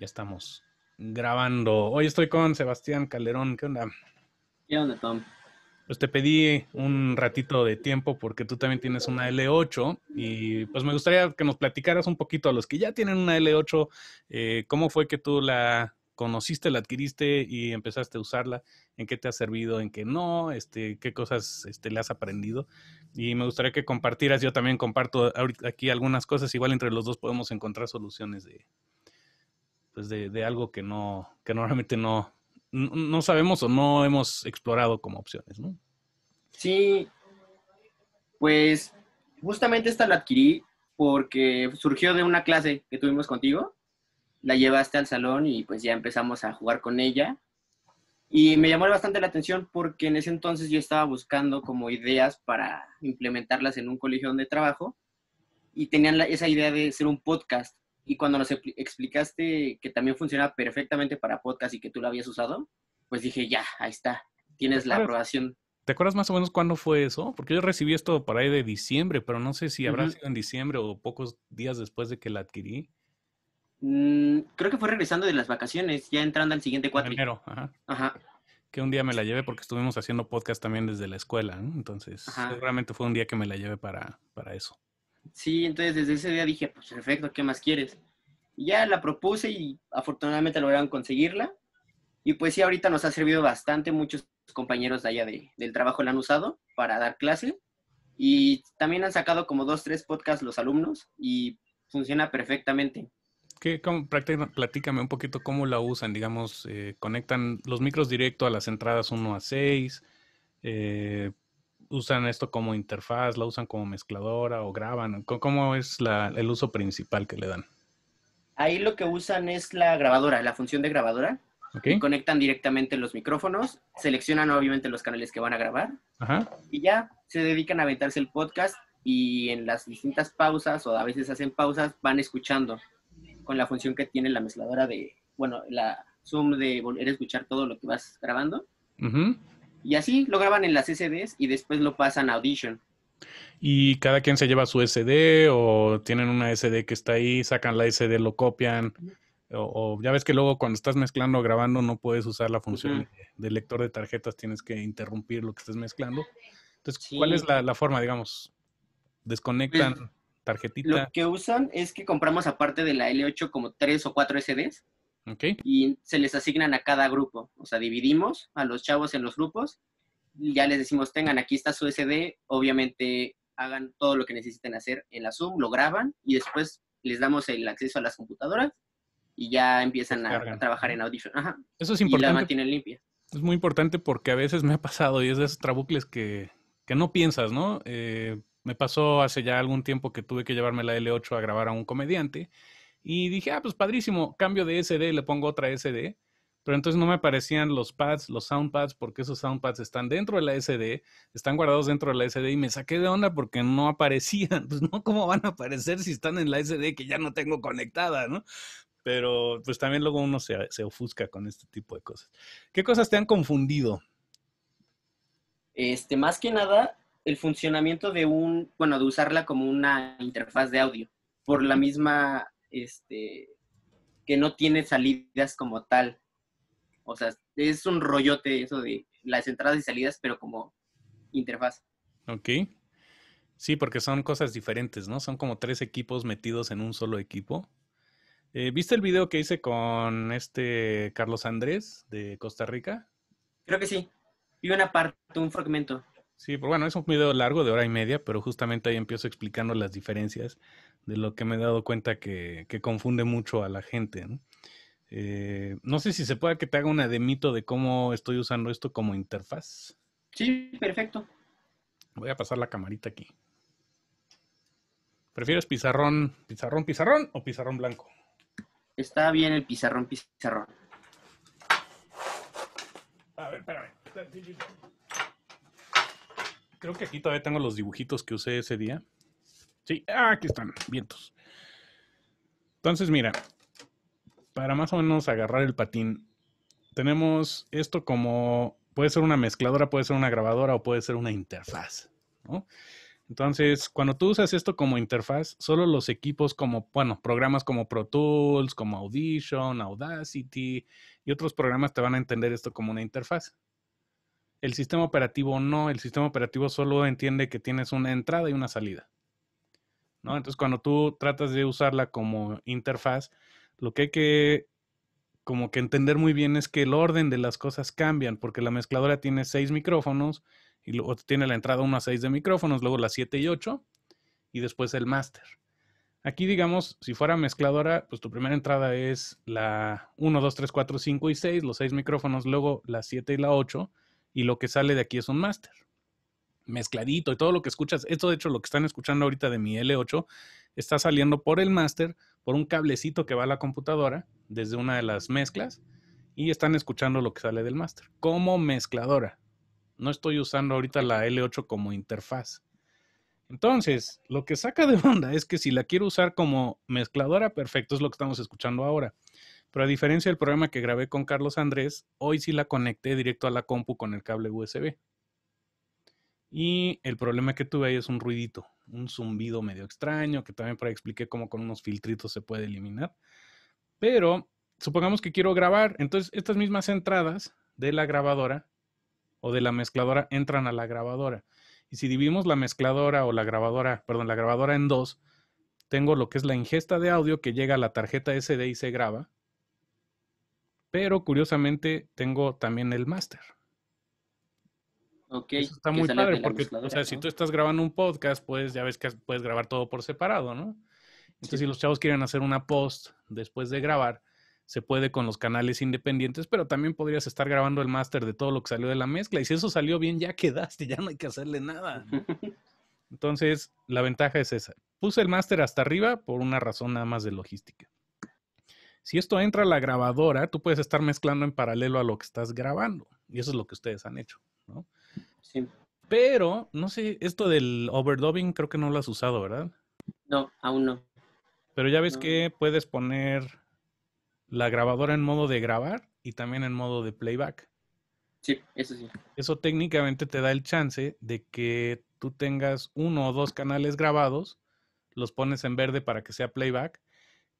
Ya estamos grabando. Hoy estoy con Sebastián Calderón. ¿Qué onda? ¿Qué onda, Tom? Pues te pedí un ratito de tiempo porque tú también tienes una L8 y pues me gustaría que nos platicaras un poquito a los que ya tienen una L8, eh, cómo fue que tú la conociste, la adquiriste y empezaste a usarla, en qué te ha servido, en qué no, este, qué cosas este, le has aprendido. Y me gustaría que compartieras, yo también comparto aquí algunas cosas, igual entre los dos podemos encontrar soluciones de, pues, de, algo que no, que normalmente no, no sabemos o no hemos explorado como opciones, ¿no? Sí, pues justamente esta la adquirí porque surgió de una clase que tuvimos contigo, la llevaste al salón y pues ya empezamos a jugar con ella. Y me llamó bastante la atención porque en ese entonces yo estaba buscando como ideas para implementarlas en un colegio donde trabajo y tenían esa idea de hacer un podcast y cuando nos explicaste que también funciona perfectamente para podcast y que tú lo habías usado, pues dije, ya, ahí está, tienes la aprobación. ¿Te acuerdas más o menos cuándo fue eso? Porque yo recibí esto para ahí de diciembre, pero no sé si habrá sido en diciembre o pocos días después de que la adquirí. Mm, creo que fue regresando de las vacaciones, ya entrando al siguiente cuatro. ajá. ajá. Que un día me la llevé porque estuvimos haciendo podcast también desde la escuela, entonces realmente fue un día que me la llevé para, para eso. Sí, entonces desde ese día dije, pues perfecto, ¿qué más quieres? ya la propuse y afortunadamente lograron conseguirla. Y pues sí, ahorita nos ha servido bastante, muchos compañeros de allá del trabajo la han usado para dar clase. Y también han sacado como dos, tres podcasts los alumnos y funciona perfectamente. ¿Qué, platícame un poquito cómo la usan, digamos, eh, conectan los micros directo a las entradas 1 a 6, eh, usan esto como interfaz, la usan como mezcladora o graban? ¿Cómo es el uso principal que le dan? Ahí lo que usan es la grabadora, la función de grabadora. conectan directamente los micrófonos, seleccionan obviamente los canales que van a grabar Ajá. y ya se dedican a aventarse el podcast y en las distintas pausas o a veces hacen pausas van escuchando con la función que tiene la mezcladora de, bueno, la Zoom de volver a escuchar todo lo que vas grabando. Ajá. Y así lo graban en las SDs y después lo pasan a Audition. ¿Y cada quien se lleva su SD o tienen una SD que está ahí, sacan la SD, lo copian? O, ya ves que luego cuando estás mezclando o grabando no puedes usar la función de lector de tarjetas, tienes que interrumpir lo que estás mezclando. Entonces, ¿cuál es la, forma, digamos? ¿Desconectan pues, tarjetita? Lo que usan es que compramos aparte de la L8 como tres o cuatro SDs y se les asignan a cada grupo. O sea, dividimos a los chavos en los grupos. ya les decimos, tengan, aquí está su SD. Obviamente, hagan todo lo que necesiten hacer en la Zoom, lo graban y después les damos el acceso a las computadoras y ya empiezan a, trabajar en Audition. Eso es importante. Y la mantienen limpia. Es muy importante porque a veces me ha pasado y es de esos trabucles que, no piensas, ¿no? Eh, me pasó hace ya algún tiempo que tuve que llevarme la L8 a grabar a un comediante y dije, ah, pues padrísimo, cambio de SD, le pongo otra SD. Pero entonces no me aparecían los pads, los soundpads, porque esos soundpads están dentro de la SD, están guardados dentro de la SD y me saqué de onda porque no aparecían. Pues no, ¿cómo van a aparecer si están en la SD que ya no tengo conectada, no? Pero pues también luego uno se, se ofusca con este tipo de cosas. ¿Qué cosas te han confundido? Este, más que nada, el funcionamiento de un, bueno, de usarla como una interfaz de audio, por la misma este, que no tiene salidas como tal. O sea, es un rollote eso de las entradas y salidas, pero como interfaz. Ok. Sí, porque son cosas diferentes, ¿no? Son como tres equipos metidos en un solo equipo. Eh, ¿Viste el video que hice con este Carlos Andrés de Costa Rica? Creo que sí. Y una parte, un fragmento. Sí, pero bueno, es un video largo de hora y media, pero justamente ahí empiezo explicando las diferencias de lo que me he dado cuenta que, confunde mucho a la gente. ¿no? Eh, sé si se puede que te haga un ademito de cómo estoy usando esto como interfaz. Sí, perfecto. Voy a pasar la camarita aquí. ¿Prefieres pizarrón, pizarrón, pizarrón o pizarrón blanco? Está bien el pizarrón, pizarrón. A ver, espérame. Creo que aquí todavía tengo los dibujitos que usé ese día. Sí, aquí están, vientos. Entonces, mira, para más o menos agarrar el patín, tenemos esto como, puede ser una mezcladora, puede ser una grabadora o puede ser una interfaz, Entonces, cuando tú usas esto como interfaz, solo los equipos como, bueno, programas como Pro Tools, como Audition, Audacity y otros programas te van a entender esto como una interfaz. El sistema operativo no, el sistema operativo solo entiende que tienes una entrada y una salida. Entonces, cuando tú tratas de usarla como interfaz, lo que hay que como que entender muy bien es que el orden de las cosas cambian, porque la mezcladora tiene seis micrófonos, y luego tiene la entrada 1 a 6 de micrófonos, luego la 7 y 8, y después el máster. Aquí, digamos, si fuera mezcladora, pues tu primera entrada es la 1, 2, 3, 4, 5 y 6, los 6 micrófonos, luego la 7 y la 8, y lo que sale de aquí es un máster mezcladito y todo lo que escuchas, esto de hecho lo que están escuchando ahorita de mi L8 está saliendo por el máster, por un cablecito que va a la computadora desde una de las mezclas y están escuchando lo que sale del máster como mezcladora. No estoy usando ahorita la L8 como interfaz. Entonces, lo que saca de onda es que si la quiero usar como mezcladora, perfecto, es lo que estamos escuchando ahora. Pero a diferencia del programa que grabé con Carlos Andrés, hoy sí la conecté directo a la compu con el cable USB. Y el problema que tuve ahí es un ruidito, un zumbido medio extraño, que también para expliqué cómo con unos filtritos se puede eliminar. Pero supongamos que quiero grabar, entonces estas mismas entradas de la grabadora o de la mezcladora entran a la grabadora. Y si dividimos la mezcladora o la grabadora, perdón, la grabadora en dos, tengo lo que es la ingesta de audio que llega a la tarjeta SD y se graba. Pero curiosamente tengo también el máster. Eso está muy padre porque, o sea, si tú estás grabando un podcast, pues ya ves que puedes grabar todo por separado, ¿no? Entonces, si los chavos quieren hacer una post después de grabar, se puede con los canales independientes, pero también podrías estar grabando el máster de todo lo que salió de la mezcla. Y si eso salió bien, ya quedaste, ya no hay que hacerle nada. Entonces, la ventaja es esa. Puse el máster hasta arriba por una razón nada más de logística. Si esto entra a la grabadora, tú puedes estar mezclando en paralelo a lo que estás grabando. Y eso es lo que ustedes han hecho, ¿no? Pero, no sé, esto del overdubbing creo que no lo has usado, ¿verdad? No, aún no. Pero ya ves que puedes poner la grabadora en modo de grabar y también en modo de playback. Sí, eso sí. Eso técnicamente te da el chance de que tú tengas uno o dos canales grabados, los pones en verde para que sea playback.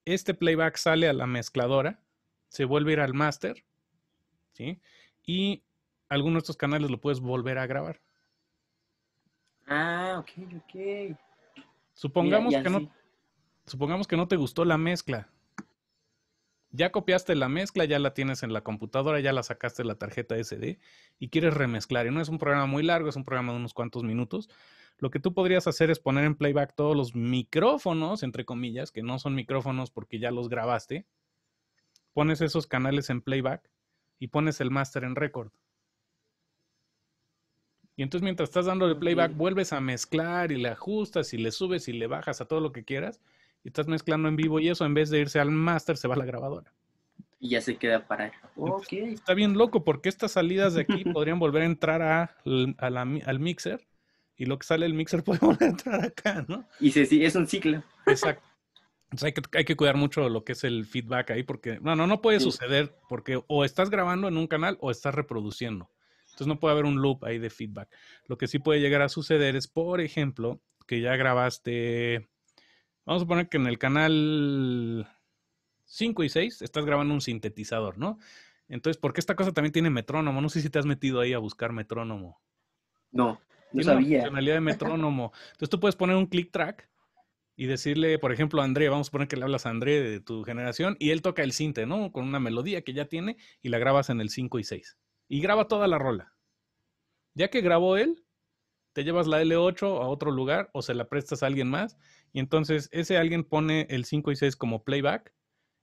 Este playback sale a la mezcladora, se vuelve a ir al master, ¿sí? Y alguno de estos canales lo puedes volver a grabar. Ah, ok, ok. Supongamos, que, no, supongamos que no te gustó la mezcla. Ya copiaste la mezcla, ya la tienes en la computadora, ya la sacaste de la tarjeta SD y quieres remezclar. Y no es un programa muy largo, es un programa de unos cuantos minutos. Lo que tú podrías hacer es poner en playback todos los micrófonos, entre comillas, que no son micrófonos porque ya los grabaste. Pones esos canales en playback y pones el master en record. Y entonces mientras estás dando el playback, vuelves a mezclar y le ajustas y le subes y le bajas a todo lo que quieras. Y estás mezclando en vivo y eso, en vez de irse al máster, se va a la grabadora. Y ya se queda para pues, Está bien loco, porque estas salidas de aquí podrían volver a entrar al mixer. Y lo que sale del mixer puede volver a entrar acá, ¿no? Y es un ciclo. Exacto. Entonces hay que, cuidar mucho lo que es el feedback ahí, porque no, no, puede suceder, porque o estás grabando en un canal o estás reproduciendo. Entonces no puede haber un loop ahí de feedback. Lo que sí puede llegar a suceder es, por ejemplo, que ya grabaste, vamos a poner que en el canal 5 y 6 estás grabando un sintetizador, ¿no? Entonces, ¿por qué esta cosa también tiene metrónomo? No sé si te has metido ahí a buscar metrónomo. No, no sabía. funcionalidad de metrónomo. Entonces tú puedes poner un click track y decirle, por ejemplo, a André, vamos a poner que le hablas a André de tu generación y él toca el cinte, ¿no? Con una melodía que ya tiene y la grabas en el 5 y 6 y graba toda la rola. Ya que grabó él, te llevas la L8 a otro lugar o se la prestas a alguien más y entonces ese alguien pone el 5 y 6 como playback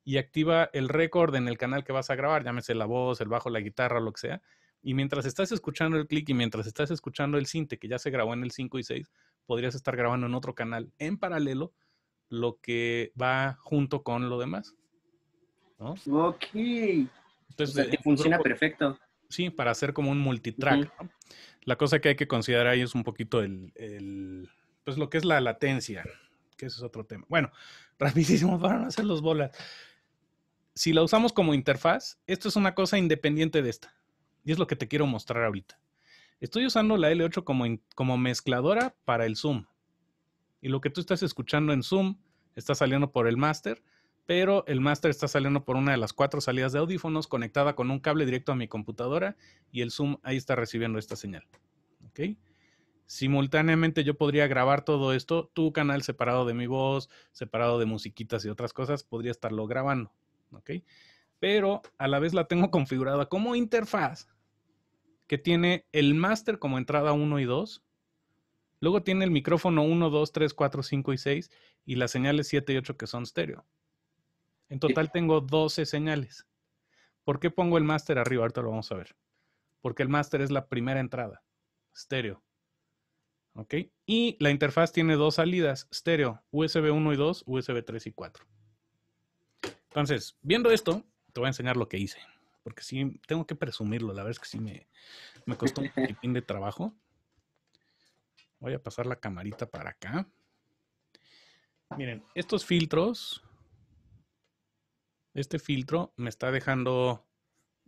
y activa el récord en el canal que vas a grabar, llámese la voz, el bajo, la guitarra, lo que sea. Y mientras estás escuchando el click y mientras estás escuchando el cinte que ya se grabó en el 5 y 6, podrías estar grabando en otro canal en paralelo lo que va junto con lo demás. Ok. Entonces, funciona perfecto. Sí, para hacer como un multitrack. La cosa que hay que considerar ahí es un poquito el, pues lo que es la latencia, que ese es otro tema. Bueno, rapidísimo para no hacer los bolas. Si la usamos como interfaz, esto es una cosa independiente de esta. Y es lo que te quiero mostrar ahorita. Estoy usando la L8 como, como mezcladora para el Zoom. Y lo que tú estás escuchando en Zoom está saliendo por el máster pero el master está saliendo por una de las cuatro salidas de audífonos conectada con un cable directo a mi computadora y el Zoom ahí está recibiendo esta señal. Simultáneamente yo podría grabar todo esto, tu canal separado de mi voz, separado de musiquitas y otras cosas, podría estarlo grabando. ¿Ok? Pero a la vez la tengo configurada como interfaz que tiene el máster como entrada 1 y 2. Luego tiene el micrófono 1, 2, 3, 4, 5 y 6 y las señales 7 y 8 que son estéreo. En total tengo 12 señales. ¿Por qué pongo el máster arriba? Ahorita lo vamos a ver. Porque el máster es la primera entrada, estéreo. ¿Ok? Y la interfaz tiene dos salidas, estéreo, USB 1 y 2, USB 3 y 4. Entonces, viendo esto, te voy a enseñar lo que hice. Porque sí, tengo que presumirlo. La verdad es que sí me, me costó un poquitín de trabajo. Voy a pasar la camarita para acá. Miren, estos filtros este filtro me está dejando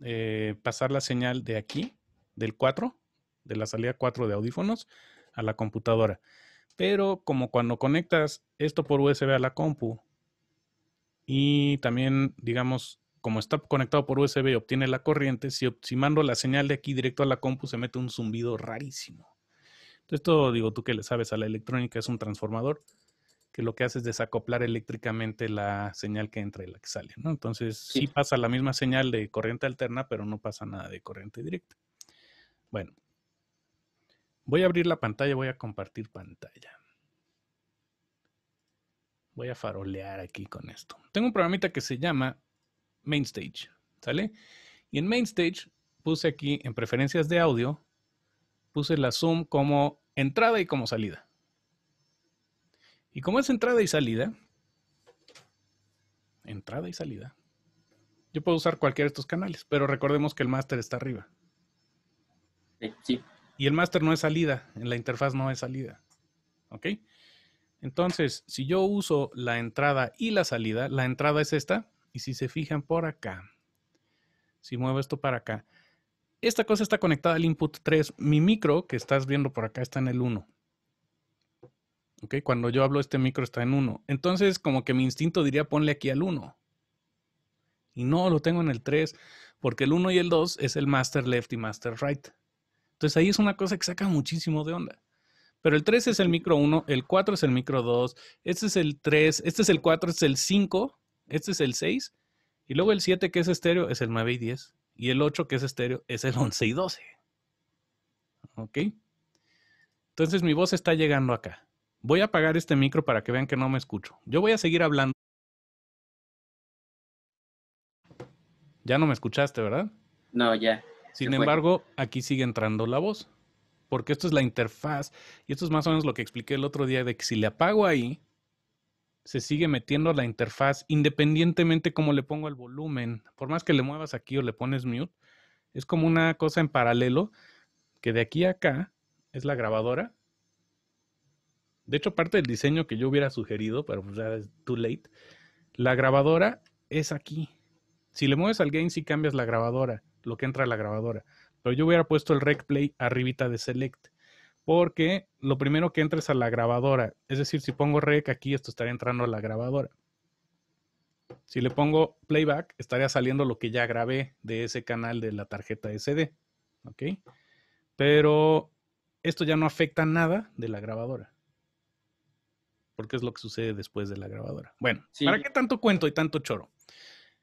eh, pasar la señal de aquí, del 4, de la salida 4 de audífonos, a la computadora. Pero como cuando conectas esto por USB a la compu y también, digamos, como está conectado por USB y obtiene la corriente, si, mando la señal de aquí directo a la compu se mete un zumbido rarísimo. Esto digo tú que le sabes a la electrónica, es un transformador que lo que hace es desacoplar eléctricamente la señal que entra y la que sale, ¿no? Entonces sí. sí pasa la misma señal de corriente alterna, pero no pasa nada de corriente directa. Bueno, voy a abrir la pantalla, voy a compartir pantalla. Voy a farolear aquí con esto. Tengo un programita que se llama Mainstage, ¿sale? Y en Mainstage puse aquí en preferencias de audio, puse la Zoom como entrada y como salida. Y como es entrada y salida, entrada y salida, yo puedo usar cualquiera de estos canales, pero recordemos que el máster está arriba. Sí. Y el máster no es salida, en la interfaz no es salida. ¿Ok? Entonces, si yo uso la entrada y la salida, la entrada es esta, y si se fijan por acá, si muevo esto para acá, esta cosa está conectada al input 3. Mi micro que estás viendo por acá está en el 1. Cuando yo hablo, este micro está en 1. Entonces, como que mi instinto diría ponle aquí al 1. Y no, lo tengo en el 3, porque el 1 y el 2 es el master left y master right. Entonces ahí es una cosa que saca muchísimo de onda. Pero el 3 es el micro 1, el 4 es el micro 2, este es el 3, este es el 4, este es el 5, este es el 6, y luego el 7 que es estéreo es el 9 y 10, y el 8 que es estéreo es el 11 y 12. ¿Ok? Entonces mi voz está llegando acá. Voy a apagar este micro para que vean que no me escucho. Yo voy a seguir hablando. Ya no me escuchaste, ¿verdad? No, ya. Sin embargo, aquí sigue entrando la voz, porque esto es la interfaz y esto es más o menos lo que expliqué el otro día de que si le apago ahí, se sigue metiendo a la interfaz independientemente cómo le pongo el volumen. Por más que le muevas aquí o le pones mute, es como una cosa en paralelo que de aquí a acá es la grabadora de hecho, parte del diseño que yo hubiera sugerido, pero pues, ya es too late, la grabadora es aquí. Si le mueves al game, si sí cambias la grabadora, lo que entra a la grabadora. Pero yo hubiera puesto el rec play arribita de select. Porque lo primero que entra a la grabadora. Es decir, si pongo rec aquí, esto estaría entrando a la grabadora. Si le pongo playback, estaría saliendo lo que ya grabé de ese canal de la tarjeta SD. ¿Ok? Pero esto ya no afecta nada de la grabadora porque es lo que sucede después de la grabadora. Bueno, ¿para qué tanto cuento y tanto choro?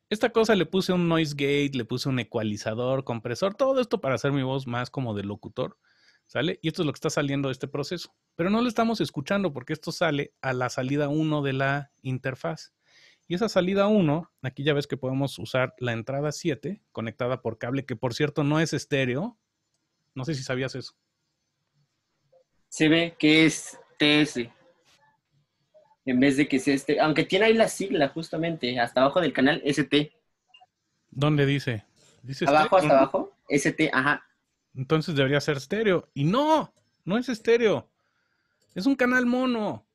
Esta cosa le puse un noise gate, le puse un ecualizador, compresor, todo esto para hacer mi voz más como de locutor, ¿sale? Y esto es lo que está saliendo de este proceso. Pero no lo estamos escuchando porque esto sale a la salida 1 de la interfaz. Y esa salida 1, aquí ya ves que podemos usar la entrada 7 conectada por cable, que por cierto no es estéreo. No sé si sabías eso. Se ve que es TS en vez de que sea este, aunque tiene ahí la sigla justamente, hasta abajo del canal ST. ¿Dónde dice? ¿Dice abajo, hasta abajo, ST, ajá. Entonces debería ser estéreo. Y no, no es estéreo. Es un canal mono.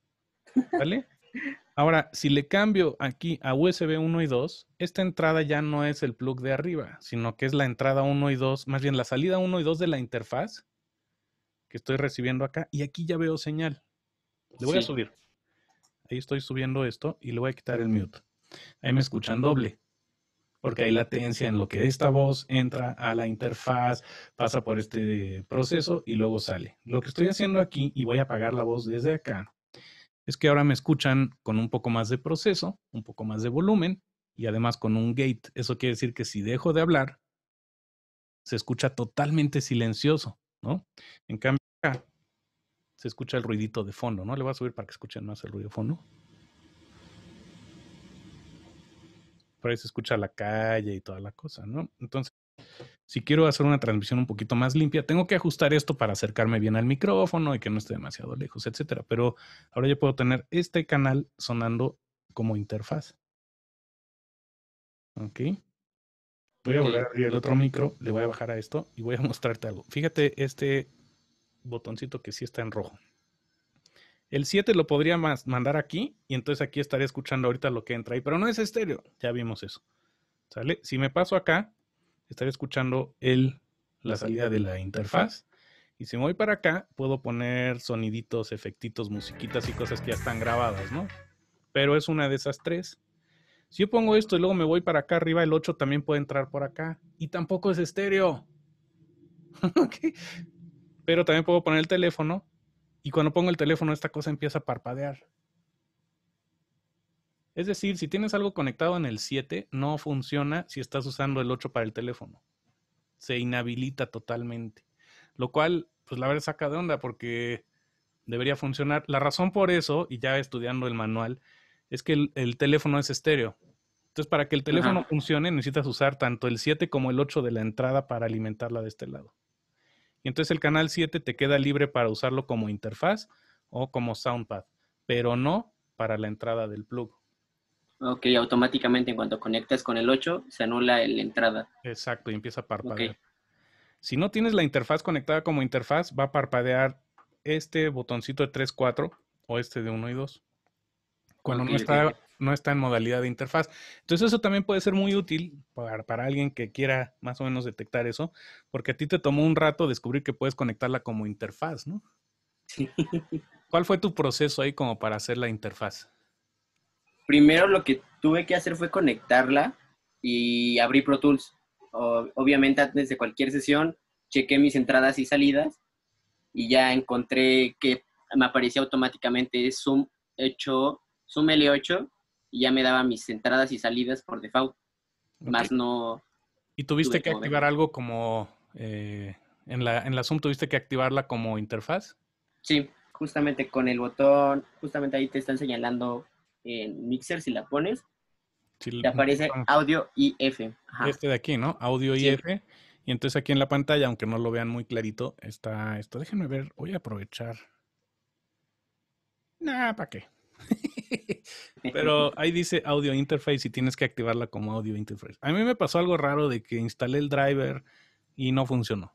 ¿Vale? Ahora, si le cambio aquí a USB 1 y 2, esta entrada ya no es el plug de arriba, sino que es la entrada 1 y 2, más bien la salida 1 y 2 de la interfaz que estoy recibiendo acá. Y aquí ya veo señal. Le voy a subir ahí estoy subiendo esto y le voy a quitar el mute. Ahí me escuchan doble, porque hay latencia en lo que esta voz entra a la interfaz, pasa por este proceso y luego sale. Lo que estoy haciendo aquí, y voy a apagar la voz desde acá, es que ahora me escuchan con un poco más de proceso, un poco más de volumen y además con un gate. Eso quiere decir que si dejo de hablar, se escucha totalmente silencioso, ¿no? En cambio, acá se escucha el ruidito de fondo, ¿no? Le voy a subir para que escuchen más el ruido de fondo. Por ahí se escucha la calle y toda la cosa, ¿no? Entonces, si quiero hacer una transmisión un poquito más limpia, tengo que ajustar esto para acercarme bien al micrófono y que no esté demasiado lejos, etcétera. Pero ahora ya puedo tener este canal sonando como interfaz. Ok. Voy a volver a el otro micro, le voy a bajar a esto y voy a mostrarte algo. Fíjate, este botoncito que sí está en rojo. El 7 lo podría mandar aquí y entonces aquí estaría escuchando ahorita lo que entra ahí, pero no es estéreo, ya vimos eso. ¿Sale? Si me paso acá, estaré escuchando el, la salida de la interfaz. Y si me voy para acá, puedo poner soniditos, efectitos, musiquitas y cosas que ya están grabadas, ¿no? Pero es una de esas tres. Si yo pongo esto y luego me voy para acá arriba, el 8 también puede entrar por acá. Y tampoco es estéreo. okay. Pero también puedo poner el teléfono y cuando pongo el teléfono esta cosa empieza a parpadear. Es decir, si tienes algo conectado en el 7, no funciona si estás usando el 8 para el teléfono. Se inhabilita totalmente. Lo cual, pues la verdad saca de onda porque debería funcionar. La razón por eso, y ya estudiando el manual, es que el, teléfono es estéreo. Entonces, para que el teléfono funcione, necesitas usar tanto el 7 como el 8 de la entrada para alimentarla de este lado. Y entonces el canal 7 te queda libre para usarlo como interfaz o como soundpad, pero no para la entrada del plug. Ok, automáticamente en cuanto conectas con el 8 se anula la entrada. Exacto, y empieza a parpadear. Si no tienes la interfaz conectada como interfaz, va a parpadear este botoncito de 3, 4 o este de 1 y 2. Cuando no está no está en modalidad de interfaz. Entonces eso también puede ser muy útil para, alguien que quiera más o menos detectar eso, porque a ti te tomó un rato descubrir que puedes conectarla como interfaz, ¿no? Sí. ¿Cuál fue tu proceso ahí como para hacer la interfaz? Primero lo que tuve que hacer fue conectarla y abrí Pro Tools. obviamente antes de cualquier sesión chequé mis entradas y salidas y ya encontré que me aparecía automáticamente Zoom hecho Zoom L8 y ya me daba mis entradas y salidas por default. Más no. ¿Y tuviste que activar algo como. Eh, en, la, en Zoom tuviste que activarla como interfaz? Sí, justamente con el botón, justamente ahí te están señalando en Mixer si la pones. te aparece audio y F. Este de aquí, ¿no? Audio y IF. Y entonces aquí en la pantalla, aunque no lo vean muy clarito, está esto. Déjenme ver, voy a aprovechar. Nah, ¿para qué? Pero ahí dice audio interface y tienes que activarla como audio interface. A mí me pasó algo raro de que instalé el driver y no funcionó.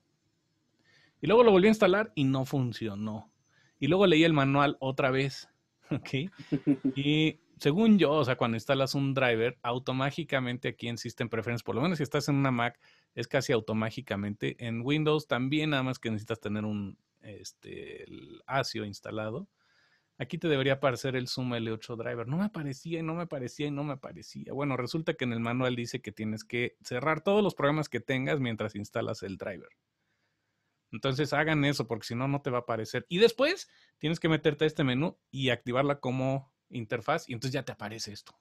Y luego lo volví a instalar y no funcionó. Y luego leí el manual otra vez. Y según yo, o sea, cuando instalas un driver, automáticamente aquí en System Preference, por lo menos si estás en una Mac, es casi automáticamente. En Windows también, nada más que necesitas tener un este, ASIO instalado. Aquí te debería aparecer el Zoom L8 Driver. No me aparecía y no me aparecía y no me aparecía. Bueno, resulta que en el manual dice que tienes que cerrar todos los programas que tengas mientras instalas el driver. Entonces hagan eso porque si no, no te va a aparecer. Y después tienes que meterte a este menú y activarla como interfaz y entonces ya te aparece esto.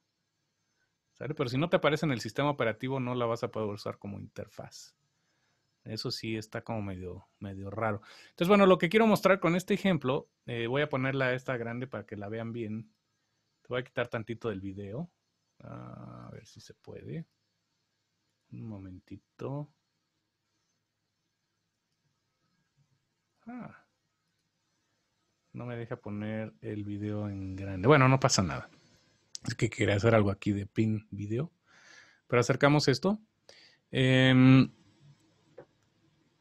Pero si no te aparece en el sistema operativo, no la vas a poder usar como interfaz. Eso sí está como medio, medio raro. Entonces, bueno, lo que quiero mostrar con este ejemplo, eh, voy a ponerla esta grande para que la vean bien. Te voy a quitar tantito del video. Ah, a ver si se puede. Un momentito. Ah. No me deja poner el video en grande. Bueno, no pasa nada. Es que quería hacer algo aquí de pin video. Pero acercamos esto. Eh,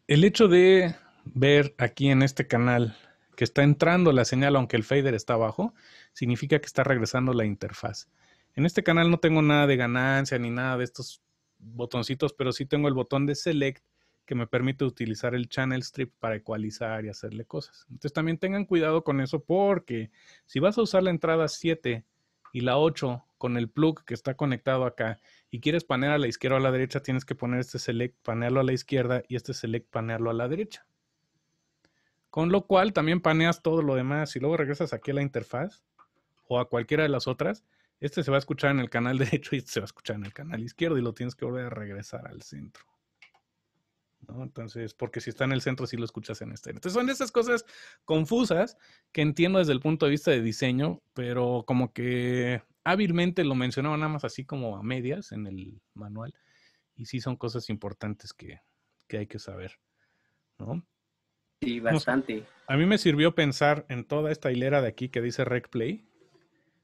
el hecho de ver aquí en este canal que está entrando la señal aunque el fader está abajo, significa que está regresando la interfaz. En este canal no tengo nada de ganancia ni nada de estos botoncitos, pero sí tengo el botón de select que me permite utilizar el channel strip para ecualizar y hacerle cosas. Entonces también tengan cuidado con eso porque si vas a usar la entrada 7 y la 8 con el plug que está conectado acá y quieres panear a la izquierda o a la derecha, tienes que poner este select panearlo a la izquierda y este select panearlo a la derecha. Con lo cual también paneas todo lo demás y luego regresas aquí a la interfaz o a cualquiera de las otras. Este se va a escuchar en el canal derecho y este se va a escuchar en el canal izquierdo y lo tienes que volver a regresar al centro. Entonces, porque si está en el centro, si lo escuchas en este Entonces, son esas cosas confusas que entiendo desde el punto de vista de diseño, pero como que hábilmente lo mencionaba nada más así como a medias en el manual. Y sí son cosas importantes que, hay que saber, ¿no? Sí, bastante. a mí me sirvió pensar en toda esta hilera de aquí que dice Rec Play,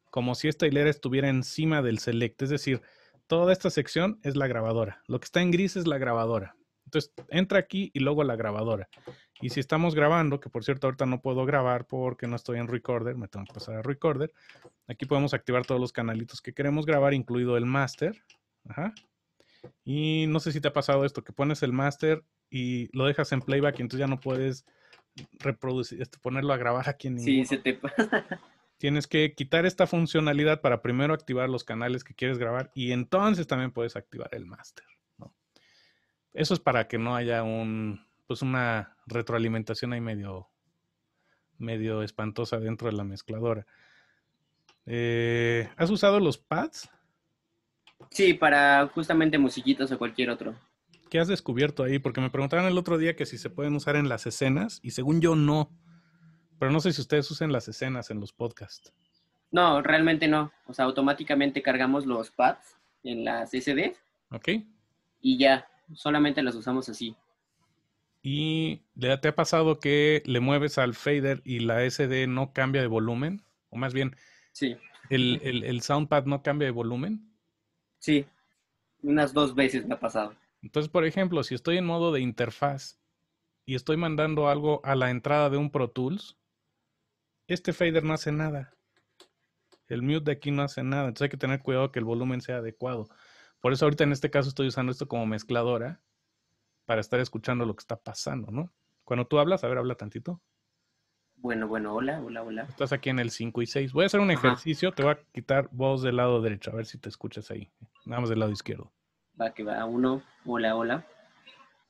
como si esta hilera estuviera encima del select, es decir, toda esta sección es la grabadora. Lo que está en gris es la grabadora. Entonces, entra aquí y luego la grabadora. Y si estamos grabando, que por cierto ahorita no puedo grabar porque no estoy en recorder, me tengo que pasar a recorder. Aquí podemos activar todos los canalitos que queremos grabar, incluido el master. Y no sé si te ha pasado esto, que pones el master y lo dejas en playback y entonces ya no puedes reproducir, este, ponerlo a grabar aquí en Sí, se te pasa. Tienes que quitar esta funcionalidad para primero activar los canales que quieres grabar y entonces también puedes activar el master. Eso es para que no haya un, pues una retroalimentación ahí medio, medio espantosa dentro de la mezcladora. Eh, ¿Has usado los pads? Sí, para justamente musiquitas o cualquier otro. ¿Qué has descubierto ahí? Porque me preguntaron el otro día que si se pueden usar en las escenas y según yo no. Pero no sé si ustedes usan las escenas en los podcasts. No, realmente no. O sea, automáticamente cargamos los pads en las SD. Ok. Y ya, solamente las usamos así. ¿Y te ha pasado que le mueves al fader y la SD no cambia de volumen? O más bien, sí. el, el soundpad no cambia de volumen. Sí, unas dos veces me ha pasado. Entonces, por ejemplo, si estoy en modo de interfaz y estoy mandando algo a la entrada de un Pro Tools, este fader no hace nada. El mute de aquí no hace nada. Entonces hay que tener cuidado que el volumen sea adecuado. Por eso ahorita en este caso estoy usando esto como mezcladora para estar escuchando lo que está pasando, ¿no? Cuando tú hablas, a ver, habla tantito. Bueno, bueno, hola, hola, hola. Estás aquí en el 5 y 6. Voy a hacer un ejercicio, te voy a quitar voz del lado derecho, a ver si te escuchas ahí. Nada más del lado izquierdo. Va, que va, uno, hola, hola.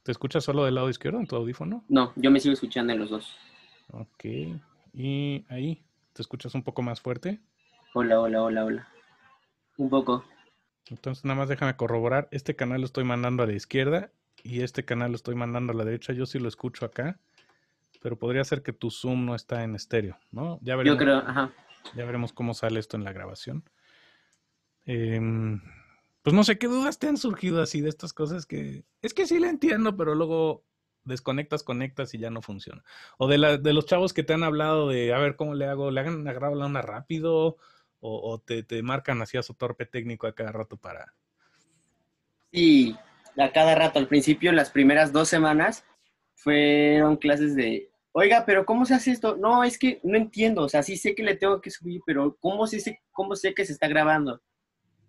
¿Te escuchas solo del lado izquierdo en tu audífono? No, yo me sigo escuchando en los dos. Ok, y ahí, ¿te escuchas un poco más fuerte? Hola, hola, hola, hola. Un poco. Entonces nada más déjame corroborar, este canal lo estoy mandando a la izquierda y este canal lo estoy mandando a la derecha, yo sí lo escucho acá, pero podría ser que tu Zoom no está en estéreo, ¿no? Ya veremos, yo creo, ajá. Ya veremos cómo sale esto en la grabación. Em, pues no sé qué dudas te han surgido así de estas cosas que es que sí la entiendo, pero luego desconectas, conectas y ya no funciona. O de, de los chavos que te han hablado de, a ver, ¿cómo le hago? ¿Le hagan la una rápido? o, te, marcan así a su torpe técnico a cada rato para... Sí, a cada rato. Al principio, las primeras dos semanas, fueron clases de, oiga, pero ¿cómo se hace esto? No, es que no entiendo, o sea, sí sé que le tengo que subir, pero ¿cómo, sé, cómo sé que se está grabando?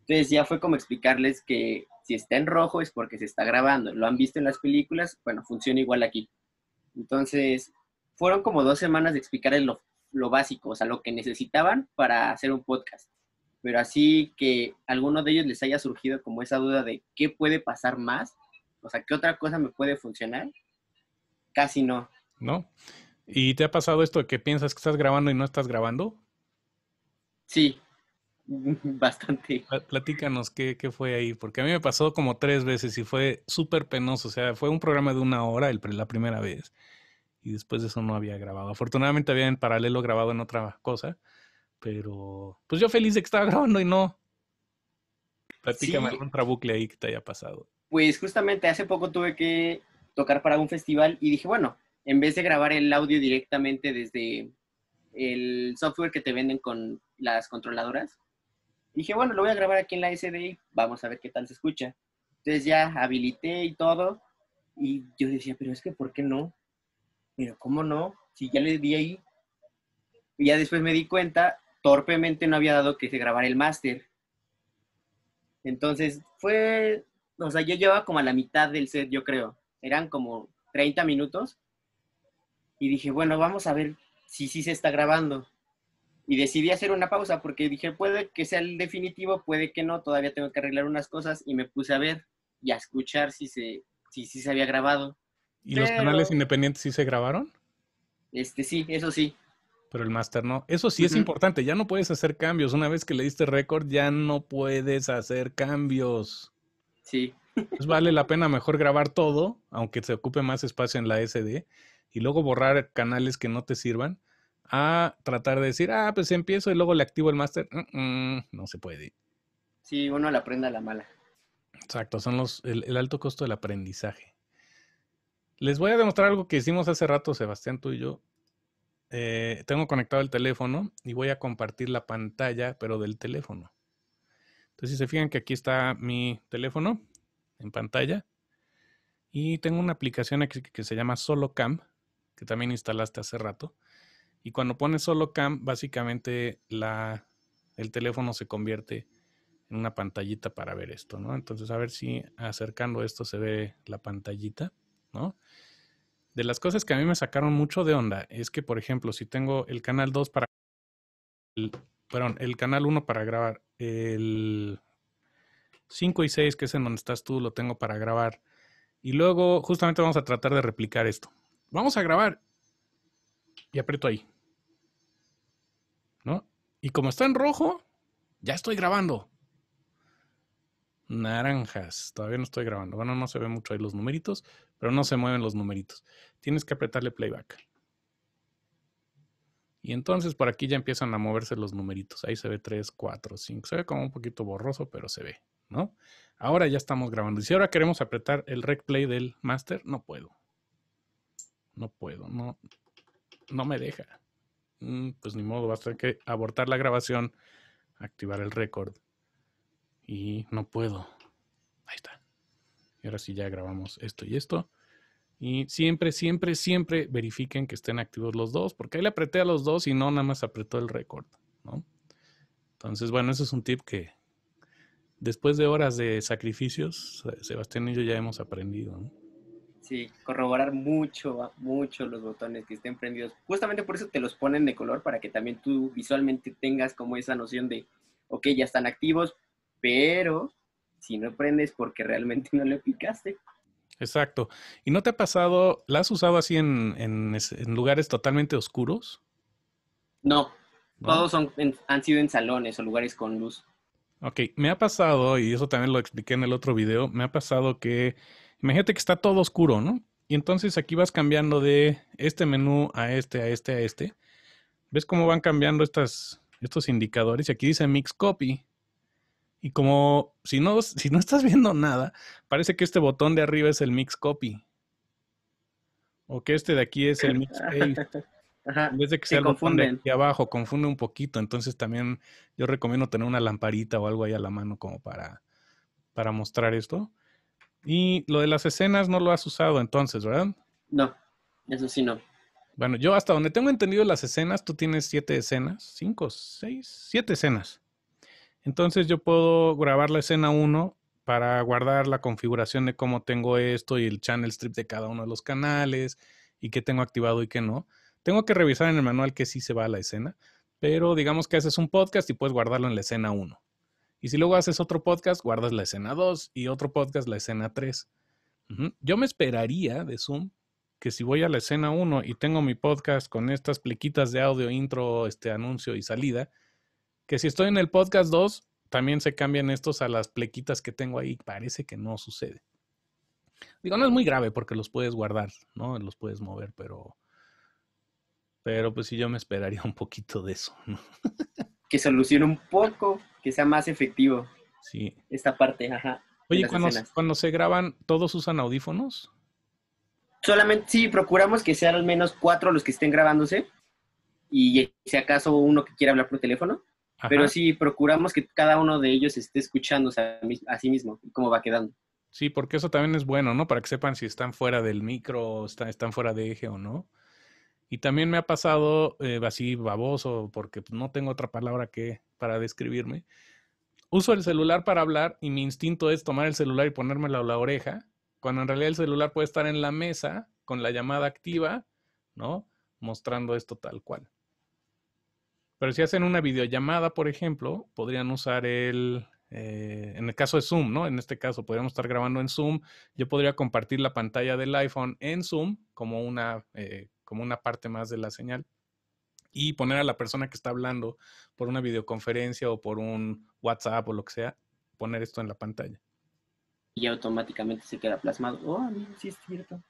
Entonces ya fue como explicarles que si está en rojo es porque se está grabando. Lo han visto en las películas, bueno, funciona igual aquí. Entonces, fueron como dos semanas de explicarles lo lo básico, o sea, lo que necesitaban para hacer un podcast. Pero así que alguno de ellos les haya surgido como esa duda de qué puede pasar más, o sea, qué otra cosa me puede funcionar, casi no. ¿No? ¿Y te ha pasado esto de que piensas que estás grabando y no estás grabando? Sí, bastante. Platícanos qué, fue ahí, porque a mí me pasó como tres veces y fue súper penoso, o sea, fue un programa de una hora el, la primera vez y después de eso no había grabado. Afortunadamente había en paralelo grabado en otra cosa, pero pues yo feliz de que estaba grabando y no. Platícame sí. algún trabucle ahí que te haya pasado. Pues justamente hace poco tuve que tocar para un festival y dije, bueno, en vez de grabar el audio directamente desde el software que te venden con las controladoras, dije, bueno, lo voy a grabar aquí en la sd vamos a ver qué tal se escucha. Entonces ya habilité y todo, y yo decía, pero es que ¿por qué no? Pero, ¿cómo no? Si ya le di ahí. Y ya después me di cuenta, torpemente no había dado que se grabara el máster. Entonces, fue. O sea, yo llevaba como a la mitad del set, yo creo. Eran como 30 minutos. Y dije, bueno, vamos a ver si sí se está grabando. Y decidí hacer una pausa porque dije, puede que sea el definitivo, puede que no, todavía tengo que arreglar unas cosas. Y me puse a ver y a escuchar si se, si, si se había grabado. ¿Y los canales independientes sí se grabaron? Este sí, eso sí. Pero el máster no. Eso sí es importante. Ya no puedes hacer cambios. Una vez que le diste récord, ya no puedes hacer cambios. Sí. vale la pena mejor grabar todo, aunque se ocupe más espacio en la SD, y luego borrar canales que no te sirvan, a tratar de decir, ah, pues empiezo y luego le activo el máster. Mm, mm, no se puede. Sí, uno le aprende a la mala. Exacto, son los, el alto costo del aprendizaje. Les voy a demostrar algo que hicimos hace rato, Sebastián, tú y yo. Eh, tengo conectado el teléfono y voy a compartir la pantalla, pero del teléfono. Entonces, si se fijan que aquí está mi teléfono en pantalla. Y tengo una aplicación que, se llama SoloCam, que también instalaste hace rato. Y cuando pones SoloCam, básicamente la, el teléfono se convierte en una pantallita para ver esto, ¿no? Entonces, a ver si acercando esto se ve la pantallita. ¿no? De las cosas que a mí me sacaron mucho de onda es que, por ejemplo, si tengo el canal 2 para... perdón, el canal 1 para grabar, el 5 y 6, que es en donde estás tú, lo tengo para grabar. Y luego justamente vamos a tratar de replicar esto. Vamos a grabar. Y aprieto ahí. ¿No? Y como está en rojo, ya estoy grabando naranjas. Todavía no estoy grabando. Bueno, no se ve mucho ahí los numeritos, pero no se mueven los numeritos. Tienes que apretarle playback. Y entonces por aquí ya empiezan a moverse los numeritos. Ahí se ve 3, 4, 5. Se ve como un poquito borroso, pero se ve, ¿no? Ahora ya estamos grabando. Y si ahora queremos apretar el replay play del master, no puedo. No puedo, no, no me deja. Mm, pues ni modo, va a tener que abortar la grabación, activar el récord y no puedo. Ahí está. Y ahora sí ya grabamos esto y esto. Y siempre, siempre, siempre verifiquen que estén activos los dos, porque ahí le apreté a los dos y no nada más apretó el récord, ¿no? Entonces, bueno, ese es un tip que después de horas de sacrificios, eh, Sebastián y yo ya hemos aprendido, Sí, corroborar mucho, mucho los botones que estén prendidos. Justamente por eso te los ponen de color, para que también tú visualmente tengas como esa noción de, ok, ya están activos, pero si no prendes porque realmente no le picaste. Exacto. ¿Y no te ha pasado, la has usado así en, lugares totalmente oscuros? No, todos han sido en salones o lugares con luz. Ok, me ha pasado, y eso también lo expliqué en el otro video, me ha pasado que, imagínate que está todo oscuro, ¿no? Y entonces aquí vas cambiando de este menú a este, a este, a este. ¿Ves cómo van cambiando estos indicadores? Y aquí dice Mix Copy. Y como si no, si no estás viendo nada, parece que este botón de arriba es el mix copy. O que este de aquí es el mix paste. en vez de que se abajo, confunde un poquito. Entonces también yo recomiendo tener una lamparita o algo ahí a la mano como para, para mostrar esto. Y lo de las escenas no lo has usado entonces, ¿verdad? No, eso sí no. Bueno, yo hasta donde tengo entendido las escenas, tú tienes siete escenas, cinco, seis, siete escenas. Entonces yo puedo grabar la escena 1 para guardar la configuración de cómo tengo esto y el channel strip de cada uno de los canales y qué tengo activado y qué no. Tengo que revisar en el manual que sí se va a la escena, pero digamos que haces un podcast y puedes guardarlo en la escena 1. Y si luego haces otro podcast, guardas la escena 2 y otro podcast la escena 3. Yo me esperaría de Zoom que si voy a la escena 1 y tengo mi podcast con estas pliquitas de audio, intro, este anuncio y salida, que si estoy en el podcast 2, también se cambian estos a las plequitas que tengo ahí. Parece que no sucede. Digo, no es muy grave porque los puedes guardar, ¿no? Los puedes mover, pero. Pero pues sí, yo me esperaría un poquito de eso, ¿no? Que solucione un poco, que sea más efectivo. Sí. Esta parte, ajá. Oye, cuando, se graban, ¿todos usan audífonos? Solamente, sí, procuramos que sean al menos cuatro los que estén grabándose. Y si acaso uno que quiera hablar por teléfono. Pero sí, procuramos que cada uno de ellos esté escuchando a, sí mismo y cómo va quedando. Sí, porque eso también es bueno, ¿no? Para que sepan si están fuera del micro, están, están fuera de eje o no. Y también me ha pasado eh, así baboso, porque pues, no tengo otra palabra que para describirme. Uso el celular para hablar y mi instinto es tomar el celular y ponérmelo a la oreja, cuando en realidad el celular puede estar en la mesa con la llamada activa, ¿no? Mostrando esto tal cual. Pero si hacen una videollamada, por ejemplo, podrían usar el, eh, en el caso de Zoom, ¿no? En este caso, podríamos estar grabando en Zoom. Yo podría compartir la pantalla del iPhone en Zoom como una, eh, como una parte más de la señal y poner a la persona que está hablando por una videoconferencia o por un WhatsApp o lo que sea, poner esto en la pantalla. Y automáticamente se queda plasmado. Oh, sí es cierto.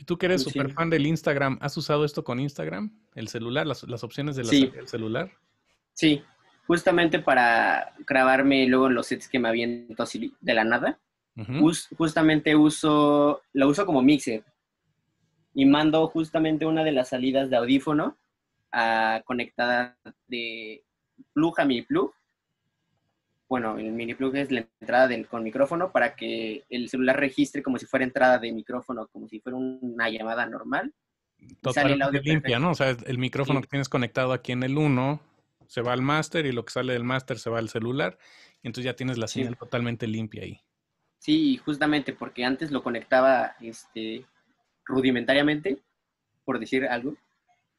¿Y tú que eres súper fan del Instagram, has usado esto con Instagram? ¿El celular? ¿Las, opciones del celular? Sí, justamente para grabarme luego los sets que me aviento así de la nada. justamente uso, lo uso como mixer y mando justamente una de las salidas de audífono a ah, conectada de plug a mi plug bueno, el mini plug es la entrada del, con micrófono para que el celular registre como si fuera entrada de micrófono, como si fuera una llamada normal. Totalmente limpia, ¿no? O sea, el micrófono que tienes conectado aquí en el 1 se va al máster y lo que sale del máster se va al celular. Y entonces ya tienes la señal totalmente limpia ahí. Sí, justamente porque antes lo conectaba este, rudimentariamente, por decir algo.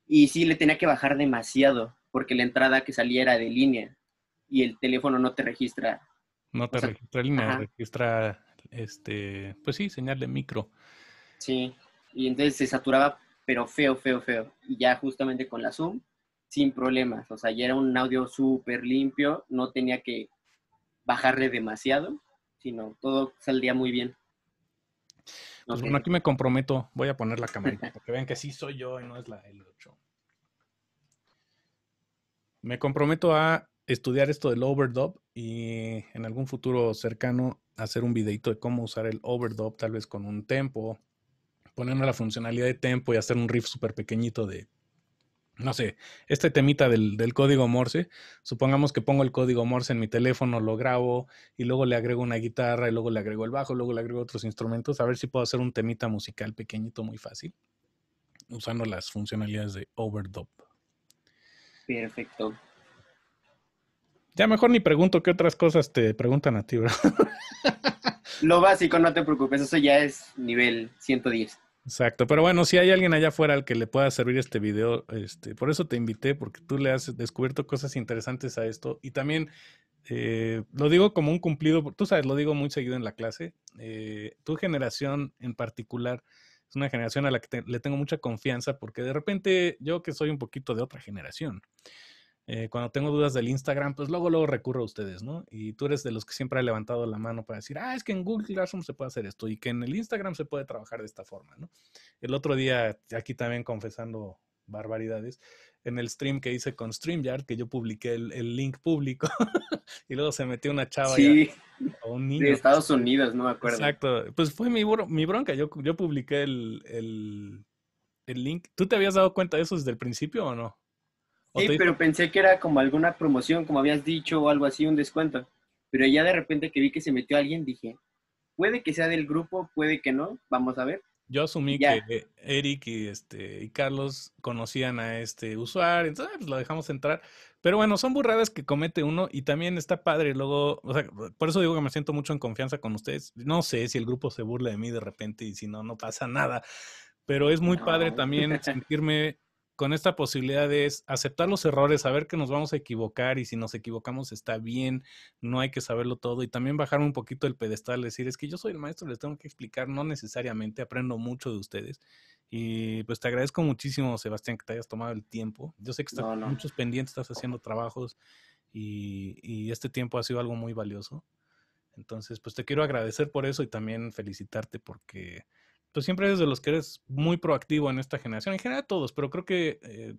Y sí le tenía que bajar demasiado porque la entrada que salía era de línea y el teléfono no te registra. No te registra línea, registra, este, pues sí, señal de micro. Sí, y entonces se saturaba, pero feo, feo, feo. Y ya justamente con la Zoom, sin problemas. O sea, ya era un audio súper limpio, no tenía que bajarle demasiado, sino todo saldría muy bien. Pues bueno, aquí me comprometo, voy a poner la cámara, porque vean que sí soy yo y no es la L8. Me comprometo a estudiar esto del overdub y en algún futuro cercano hacer un videito de cómo usar el overdub, tal vez con un tempo, poner la funcionalidad de tempo y hacer un riff súper pequeñito de, no sé, este temita del, código Morse. Supongamos que pongo el código Morse en mi teléfono, lo grabo y luego le agrego una guitarra y luego le agrego el bajo, luego le agrego otros instrumentos, a ver si puedo hacer un temita musical pequeñito muy fácil usando las funcionalidades de overdub. Perfecto. Ya mejor ni pregunto qué otras cosas te preguntan a ti, bro. Lo básico, no te preocupes, eso ya es nivel 110. Exacto, pero bueno, si hay alguien allá afuera al que le pueda servir este video, este, por eso te invité, porque tú le has descubierto cosas interesantes a esto y también eh, lo digo como un cumplido, tú sabes, lo digo muy seguido en la clase, eh, tu generación en particular es una generación a la que le tengo mucha confianza porque de repente yo que soy un poquito de otra generación, eh, cuando tengo dudas del Instagram, pues luego, luego recurro a ustedes, ¿no? Y tú eres de los que siempre ha levantado la mano para decir, ah, es que en Google Classroom se puede hacer esto y que en el Instagram se puede trabajar de esta forma, ¿no? El otro día, aquí también confesando barbaridades, en el stream que hice con StreamYard, que yo publiqué el, link público y luego se metió una chava sí. De Estados Unidos, no me acuerdo. Exacto. Pues fue mi, bronca. Yo, yo publiqué el, el link. ¿Tú te habías dado cuenta de eso desde el principio o no? Sí, pero pensé que era como alguna promoción, como habías dicho, o algo así, un descuento. Pero ya de repente que vi que se metió alguien, dije, puede que sea del grupo, puede que no, vamos a ver. Yo asumí que Eric y, este, y Carlos conocían a este usuario, entonces pues, lo dejamos entrar. Pero bueno, son burradas que comete uno y también está padre. Luego, o sea, por eso digo que me siento mucho en confianza con ustedes. No sé si el grupo se burla de mí de repente y si no, no pasa nada. Pero es muy padre también sentirme con esta posibilidad es aceptar los errores, saber que nos vamos a equivocar y si nos equivocamos está bien, no hay que saberlo todo y también bajar un poquito el pedestal, decir, es que yo soy el maestro, les tengo que explicar, no necesariamente, aprendo mucho de ustedes. Y pues te agradezco muchísimo, Sebastián, que te hayas tomado el tiempo. Yo sé que estás con muchos pendientes, estás haciendo trabajos y este tiempo ha sido algo muy valioso. Entonces, pues te quiero agradecer por eso y también felicitarte porque pues siempre eres de los que eres muy proactivo en esta generación, en general todos, pero creo que eh,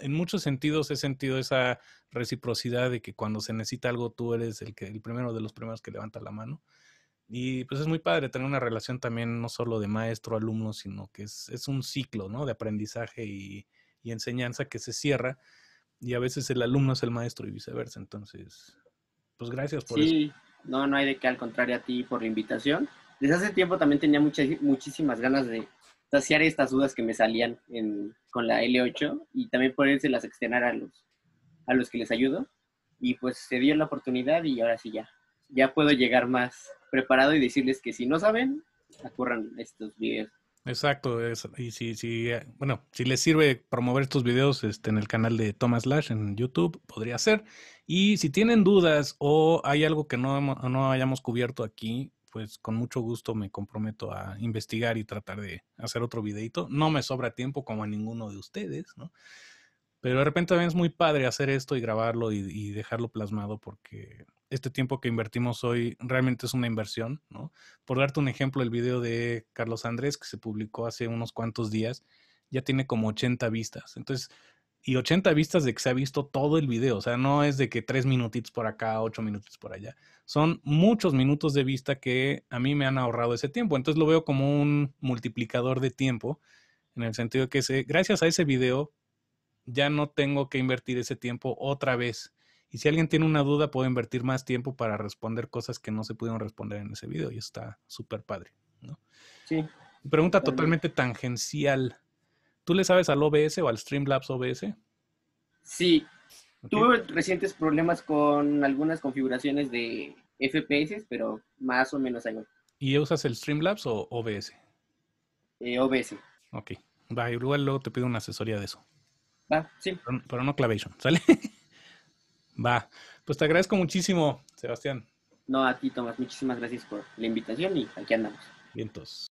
en muchos sentidos he sentido esa reciprocidad de que cuando se necesita algo tú eres el, que, el primero de los primeros que levanta la mano. Y pues es muy padre tener una relación también no solo de maestro-alumno, sino que es, un ciclo ¿no? de aprendizaje y, enseñanza que se cierra y a veces el alumno es el maestro y viceversa. Entonces, pues gracias por eso. Sí, no, no hay de qué, al contrario a ti por la invitación desde hace tiempo también tenía muchísimas ganas de saciar estas dudas que me salían con la L8 y también poderse las externar a los, a los que les ayudo. Y pues se dio la oportunidad y ahora sí ya, ya puedo llegar más preparado y decirles que si no saben, acurran estos videos. Exacto, y si, si, bueno, si les sirve promover estos videos este, en el canal de Thomas Lash en YouTube, podría ser. Y si tienen dudas o hay algo que no, no hayamos cubierto aquí, pues con mucho gusto me comprometo a investigar y tratar de hacer otro videito. No me sobra tiempo como a ninguno de ustedes, ¿no? Pero de repente también es muy padre hacer esto y grabarlo y, y dejarlo plasmado porque este tiempo que invertimos hoy realmente es una inversión, ¿no? Por darte un ejemplo, el video de Carlos Andrés que se publicó hace unos cuantos días ya tiene como 80 vistas. Entonces, y 80 vistas de que se ha visto todo el video. O sea, no es de que tres minutitos por acá, ocho minutos por allá. Son muchos minutos de vista que a mí me han ahorrado ese tiempo. Entonces lo veo como un multiplicador de tiempo, en el sentido que gracias a ese video ya no tengo que invertir ese tiempo otra vez. Y si alguien tiene una duda, puedo invertir más tiempo para responder cosas que no se pudieron responder en ese video. Y está súper padre. Pregunta totalmente tangencial. ¿Tú le sabes al OBS o al Streamlabs OBS? Sí. Tuve recientes problemas con algunas configuraciones de FPS, pero más o menos algo. ¿Y usas el Streamlabs o OBS? Eh, OBS. Ok. Va, igual luego te pido una asesoría de eso. Va, sí. Pero, no Clavation, ¿sale? Va. Pues te agradezco muchísimo, Sebastián. No, a ti, Tomás. Muchísimas gracias por la invitación y aquí andamos. Vientos.